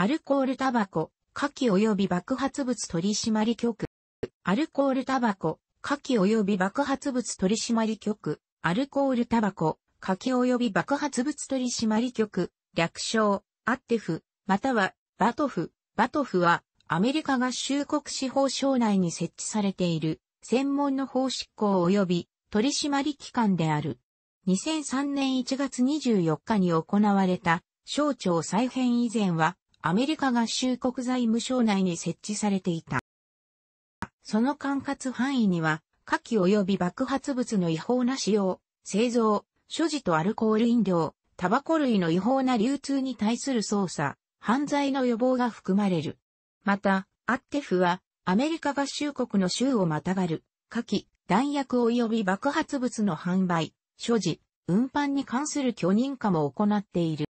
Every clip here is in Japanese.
アルコールタバコ、火器及び爆発物取締局。アルコールタバコ、火器及び爆発物取締局。アルコールタバコ、火器及び爆発物取締局。略称、アッテフ、または、バトフ。バトフは、アメリカ合衆国司法省内に設置されている、専門の法執行及び取締機関である。2003年1月24日に行われた、省庁再編以前は、アメリカ合衆国財務省内に設置されていた。その管轄範囲には、火器及び爆発物の違法な使用、製造、所持とアルコール飲料、タバコ類の違法な流通に対する捜査、犯罪の予防が含まれる。また、アッテフは、アメリカ合衆国の州をまたがる、火器、弾薬及び爆発物の販売、所持、運搬に関する許認可も行っている。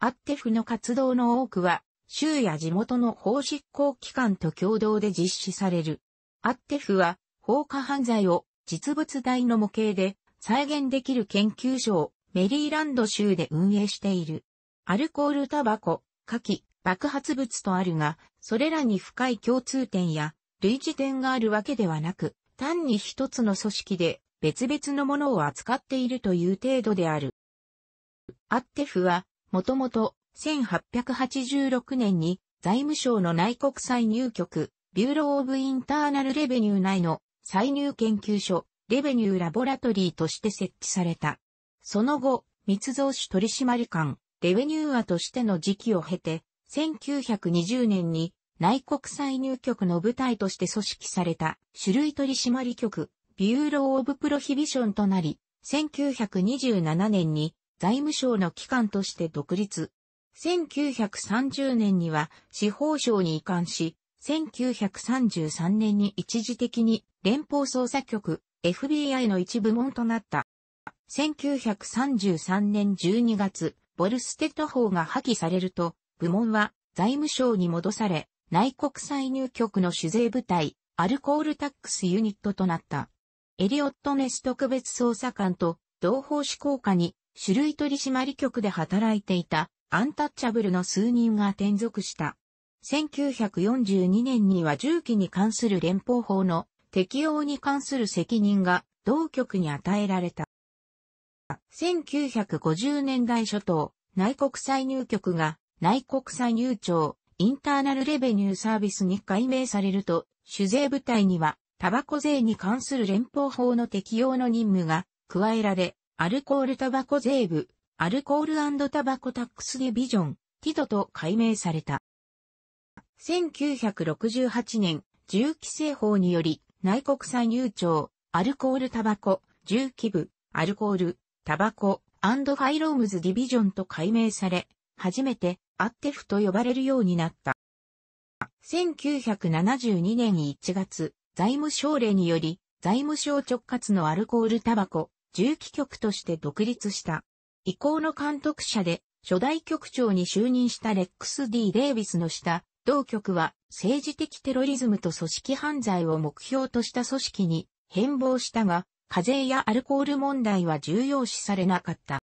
アッテフの活動の多くは、州や地元の法執行機関と共同で実施される。アッテフは、放火犯罪を実物大の模型で再現できる研究所をメリーランド州で運営している。アルコールタバコ、火器、爆発物とあるが、それらに深い共通点や類似点があるわけではなく、単に一つの組織で別々のものを扱っているという程度である。アッテフはもともと、1886年に財務省の内国債入局、ビューロー・オブ・インターナル・レベニュー内の歳入研究所、レベニュー・ラボラトリーとして設置された。その後、密造主取締官、レベニューアとしての時期を経て、1920年に内国債入局の部隊として組織された種類取締局、ビューロー・オブ・プロヒビションとなり、1927年に財務省の機関として独立。1930年には司法省に移管し、1933年に一時的に連邦捜査局 FBI の一部門となった。1933年12月、ボルステッド法が破棄されると、部門は財務省に戻され、内国歳入局の主税部隊、アルコールタックスユニットとなった。エリオット・ネス特別捜査官と同法施行下に種類取締局で働いていたアンタッチャブルの数人が転属した。1942年には銃器に関する連邦法の適用に関する責任が同局に与えられた。1950年代初頭、内国歳入局が内国歳入庁、インターナルレベニューサービスに改名されると、酒税部隊にはタバコ税に関する連邦法の適用の任務が加えられ、アルコールタバコ税部、アルコールタバコタックスディビジョン、ティトと改名された。1968年、銃規制法により、内国産誘庁、アルコールタバコ、銃規部、アルコール、タバコ、ファイロームズディビジョンと改名され、初めて、アッテフと呼ばれるようになった。1972年1月、財務省令により、財務省直轄のアルコールタバコ、重機局として独立した。以降の監督者で、初代局長に就任したレックス・ D・ デイビスの下、同局は政治的テロリズムと組織犯罪を目標とした組織に変貌したが、課税やアルコール問題は重要視されなかった。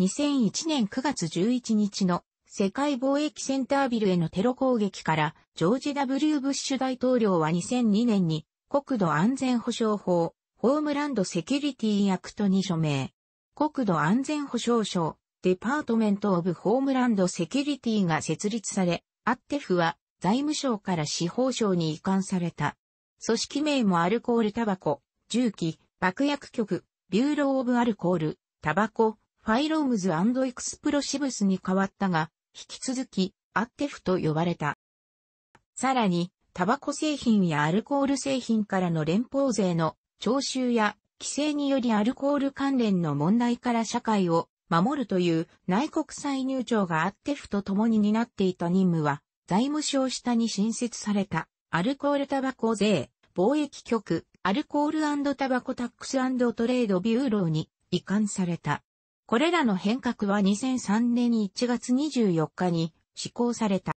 2001年9月11日の世界貿易センタービルへのテロ攻撃から、ジョージ・ W・ ブッシュ大統領は2002年に国土安全保障法、ホームランドセキュリティアクトに署名。国土安全保障省、デパートメント・オブ・ホームランド・セキュリティが設立され、アッテフは財務省から司法省に移管された。組織名もアルコール・タバコ、銃器、爆薬局、ビューロー・オブ・アルコール、タバコ、ファイロームズエクスプロシブスに変わったが、引き続き、アッテフと呼ばれた。さらに、タバコ製品やアルコール製品からの連邦税の徴収や規制によりアルコール関連の問題から社会を守るという内国歳入庁があって府と共に担っていた任務は、財務省下に新設されたアルコールタバコ税、貿易局、アルコールタバコタックストレードビューローに移管された。これらの変革は2003年1月24日に施行された。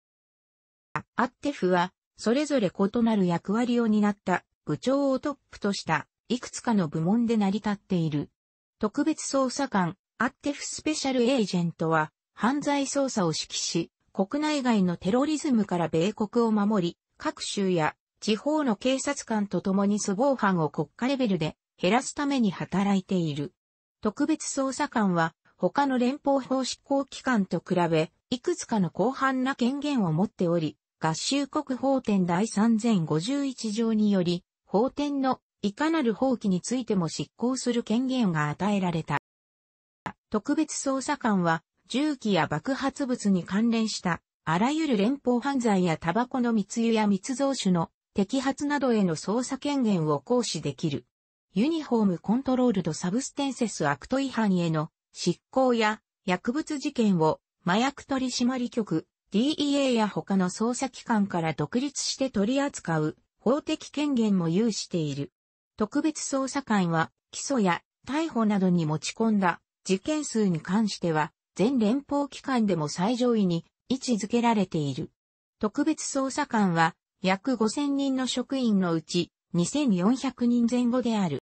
アッテフは、それぞれ異なる役割を担った部長をトップとしたいくつかの部門で成り立っている。特別捜査官、アッテフスペシャルエージェントは、犯罪捜査を指揮し、国内外のテロリズムから米国を守り、各州や地方の警察官と共に粗暴犯を国家レベルで減らすために働いている。特別捜査官は他の連邦法執行機関と比べ、いくつかの広範な権限を持っており、合衆国法典第3051条により、法典のいかなる放棄についても執行する権限が与えられた。特別捜査官は、銃器や爆発物に関連した、あらゆる連邦犯罪やタバコの密輸や密造酒の摘発などへの捜査権限を行使できる。ユニフォームコントロールドサブステンセスアクト違反への執行や薬物事件を麻薬取締局 DEA や他の捜査機関から独立して取り扱う法的権限も有している。特別捜査官は、起訴や逮捕などに持ち込んだ事件数に関しては、全連邦機関でも最上位に位置づけられている。特別捜査官は、約5000人の職員のうち、2400人前後である。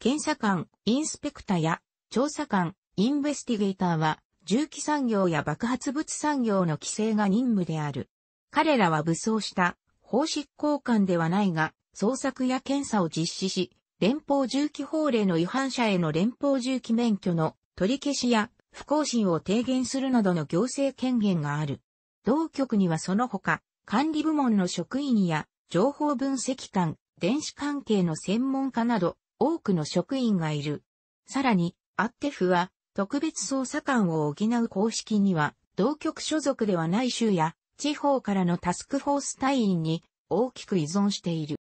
検査官、インスペクタや、調査官、インベスティゲーターは、重機産業や爆発物産業の規制が任務である。彼らは武装した、法執行官ではないが、捜索や検査を実施し、連邦銃器法令の違反者への連邦銃器免許の取り消しや不更新を提言するなどの行政権限がある。同局にはその他、管理部門の職員や情報分析官、電子関係の専門家など多くの職員がいる。さらに、アッテフは特別捜査官を補う公式には、同局所属ではない州や地方からのタスクフォース隊員に大きく依存している。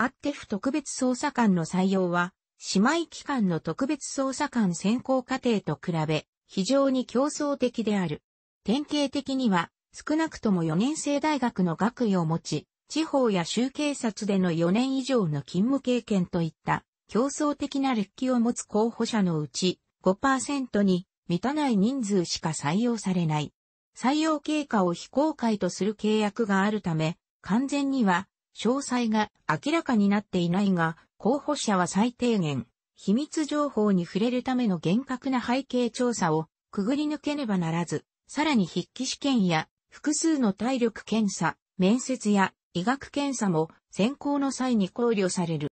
アッテフ特別捜査官の採用は、姉妹機関の特別捜査官選考過程と比べ、非常に競争的である。典型的には、少なくとも4年生大学の学位を持ち、地方や州警察での4年以上の勤務経験といった競争的な歴史を持つ候補者のうち5%に満たない人数しか採用されない。採用経過を非公開とする契約があるため、完全には詳細が明らかになっていないが、候補者は最低限、秘密情報に触れるための厳格な背景調査をくぐり抜けねばならず、さらに筆記試験や複数の体力検査、面接や医学検査も選考の際に考慮される。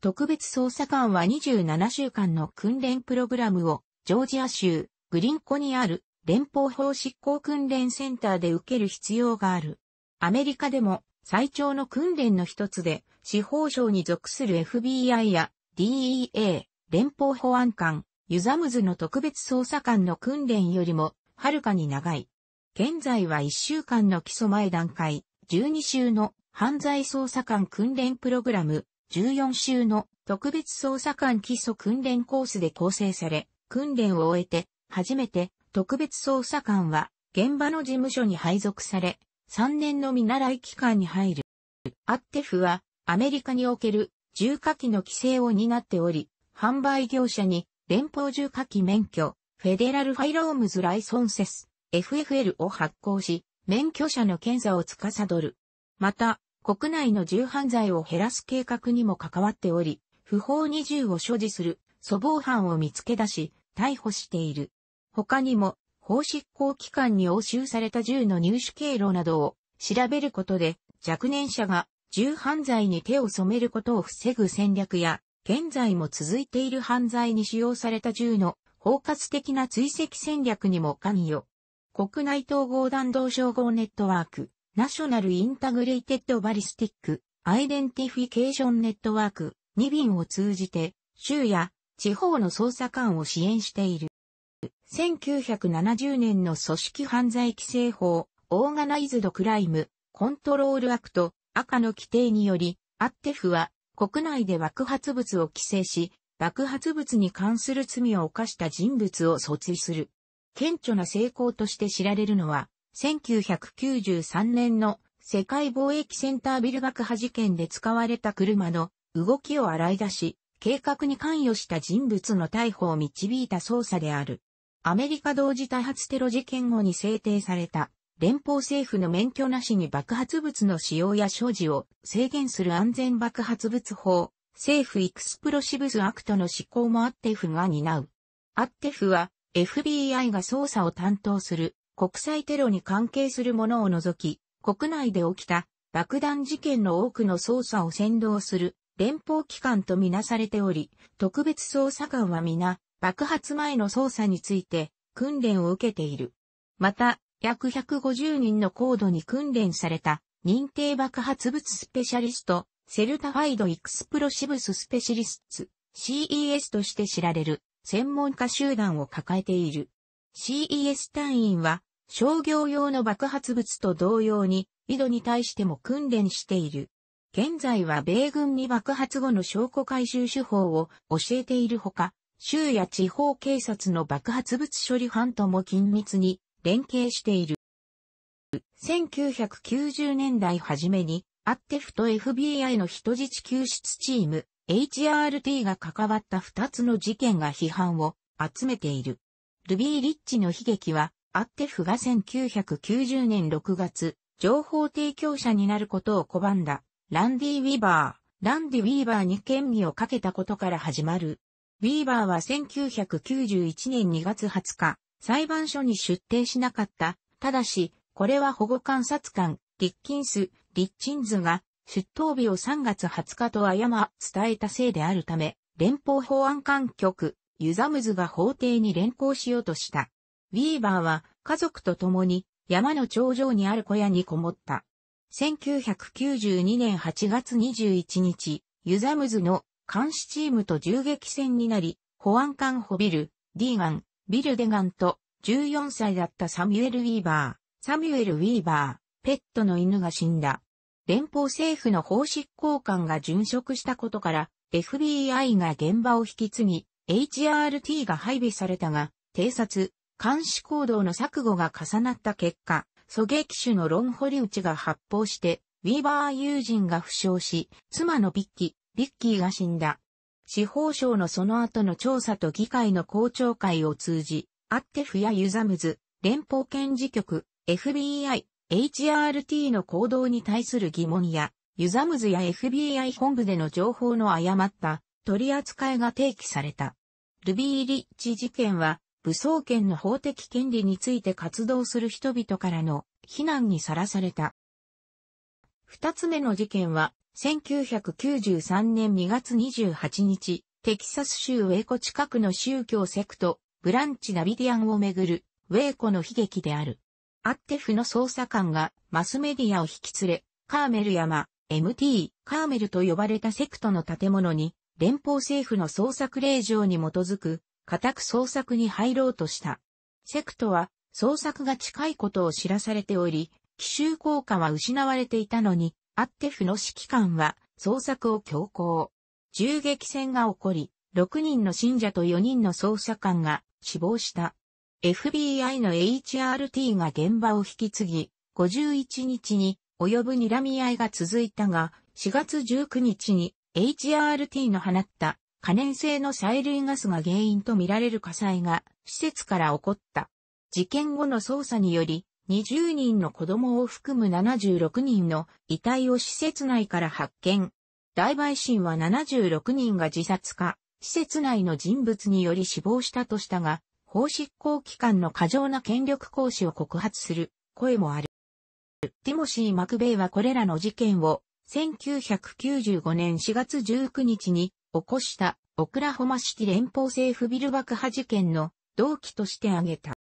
特別捜査官は27週間の訓練プログラムをジョージア州グリンコにある連邦法執行訓練センターで受ける必要がある。アメリカでも最長の訓練の一つで、司法省に属する FBI や DEA、連邦保安官、ユザムズの特別捜査官の訓練よりも、はるかに長い。現在は1週間の基礎前段階、12週の犯罪捜査官訓練プログラム、14週の特別捜査官基礎訓練コースで構成され、訓練を終えて、初めて特別捜査官は現場の事務所に配属され、3年の見習い期間に入る。アッテフはアメリカにおける重火器の規制を担っており、販売業者に連邦重火器免許、フェデラルファイロームズライソンセス、FFL を発行し、免許者の検査を司る。また、国内の重犯罪を減らす計画にも関わっており、不法に銃を所持する粗暴犯を見つけ出し、逮捕している。他にも、法執行機関に押収された銃の入手経路などを調べることで若年者が銃犯罪に手を染めることを防ぐ戦略や、現在も続いている犯罪に使用された銃の包括的な追跡戦略にも関与。国内統合弾道称号ネットワーク、ナショナルインタグレイテッドバリスティック、アイデンティフィケーションネットワーク、2便を通じて、州や地方の捜査官を支援している。1970年の組織犯罪規制法、オーガナイズドクライム、コントロールアクト、赤の規定により、アッテフは国内で爆発物を規制し、爆発物に関する罪を犯した人物を訴追する。顕著な成功として知られるのは、1993年の世界貿易センタービル爆破事件で使われた車の動きを洗い出し、計画に関与した人物の逮捕を導いた捜査である。アメリカ同時多発テロ事件後に制定された連邦政府の免許なしに爆発物の使用や所持を制限する安全爆発物法、政府エクスプロシブズアクトの施行もアッテフが担う。アッテフは FBI が捜査を担当する国際テロに関係するものを除き、国内で起きた爆弾事件の多くの捜査を先導する連邦機関とみなされており、特別捜査官は皆爆発前の操作について訓練を受けている。また、約150人の高度に訓練された認定爆発物スペシャリスト、セルタファイドエクスプロシブススペシャリスツ、CES として知られる専門家集団を抱えている。CES 隊員は商業用の爆発物と同様に井戸に対しても訓練している。現在は米軍に爆発後の証拠回収手法を教えているほか、州や地方警察の爆発物処理班とも緊密に連携している。1990年代初めに、アッテフと FBI の人質救出チーム、HRT が関わった2つの事件が批判を集めている。ルビー・リッチの悲劇は、アッテフが1990年6月、情報提供者になることを拒んだ、ランディ・ウィバー、ランディ・ウィーバーに権利をかけたことから始まる。ウィーバーは1991年2月20日、裁判所に出廷しなかった。ただし、これは保護観察官、リッキンス、リッチンズが、出頭日を3月20日と誤伝えたせいであるため、連邦法案管局、ユザムズが法廷に連行しようとした。ウィーバーは家族と共に山の頂上にある小屋にこもった。1992年8月21日、ユザムズの監視チームと銃撃戦になり、保安官ホビル、ディーガン、ビルデガンと14歳だったサミュエル・ウィーバー、サミュエル・ウィーバー、ペットの犬が死んだ。連邦政府の法執行官が殉職したことから、FBI が現場を引き継ぎ、HRT が配備されたが、偵察、監視行動の錯誤が重なった結果、狙撃手のロン・ホリウチが発砲して、ウィーバー友人が負傷し、妻のビッキ、ビッキーが死んだ。司法省のその後の調査と議会の公聴会を通じ、アッテフやユザムズ、連邦検事局、FBI、HRT の行動に対する疑問や、ユザムズや FBI 本部での情報の誤った取り扱いが提起された。ルビー・リッチ事件は、武装権の法的権利について活動する人々からの非難にさらされた。二つ目の事件は、1993年2月28日、テキサス州ウェイコ近くの宗教セクト、ブランチ・ナビディアンをめぐる、ウェイコの悲劇である。アッテフの捜査官がマスメディアを引き連れ、カーメル山、MT、カーメルと呼ばれたセクトの建物に、連邦政府の捜索令状に基づく、家宅捜索に入ろうとした。セクトは、捜索が近いことを知らされており、奇襲効果は失われていたのに、アって府の指揮官は捜索を強行。銃撃戦が起こり、6人の信者と4人の捜査官が死亡した。FBI の HRT が現場を引き継ぎ、51日に及ぶ睨み合いが続いたが、4月19日に HRT の放った可燃性の催涙ガスが原因とみられる火災が施設から起こった。事件後の捜査により、20人の子供を含む76人の遺体を施設内から発見。大陪審は76人が自殺か、施設内の人物により死亡したとしたが、法執行機関の過剰な権力行使を告発する声もある。ティモシー・マクベイはこれらの事件を1995年4月19日に起こしたオクラホマシティ連邦政府ビル爆破事件の同期として挙げた。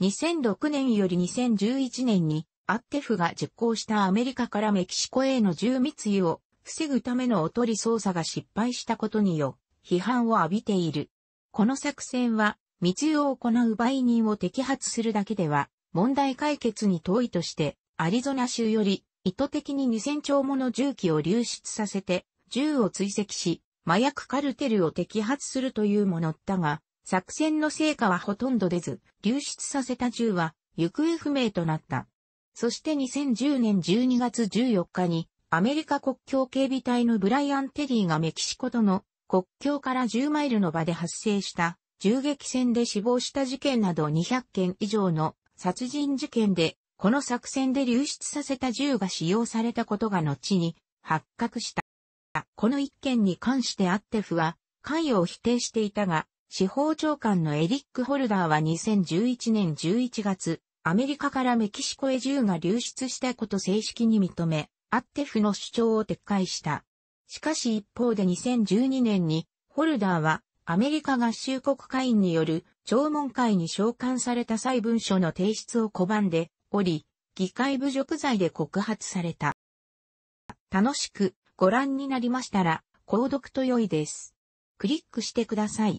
2006年より2011年にアッテフが実行したアメリカからメキシコへの銃密輸を防ぐためのおとり捜査が失敗したことによ、批判を浴びている。この作戦は、密輸を行う売人を摘発するだけでは、問題解決に遠いとして、アリゾナ州より意図的に2000丁もの銃器を流出させて、銃を追跡し、麻薬カルテルを摘発するというものだが、作戦の成果はほとんど出ず、流出させた銃は行方不明となった。そして2010年12月14日に、アメリカ国境警備隊のブライアン・テリーがメキシコとの国境から10マイルの場で発生した銃撃戦で死亡した事件など200件以上の殺人事件で、この作戦で流出させた銃が使用されたことが後に発覚した。この一件に関してアッテフは関与を否定していたが、司法長官のエリック・ホルダーは2011年11月、アメリカからメキシコへ銃が流出したこと正式に認め、アッテフの主張を撤回した。しかし一方で2012年に、ホルダーはアメリカ合衆国会員による聴聞会に召喚された裁文書の提出を拒んでおり、議会侮辱罪で告発された。楽しくご覧になりましたら、購読と良いです。クリックしてください。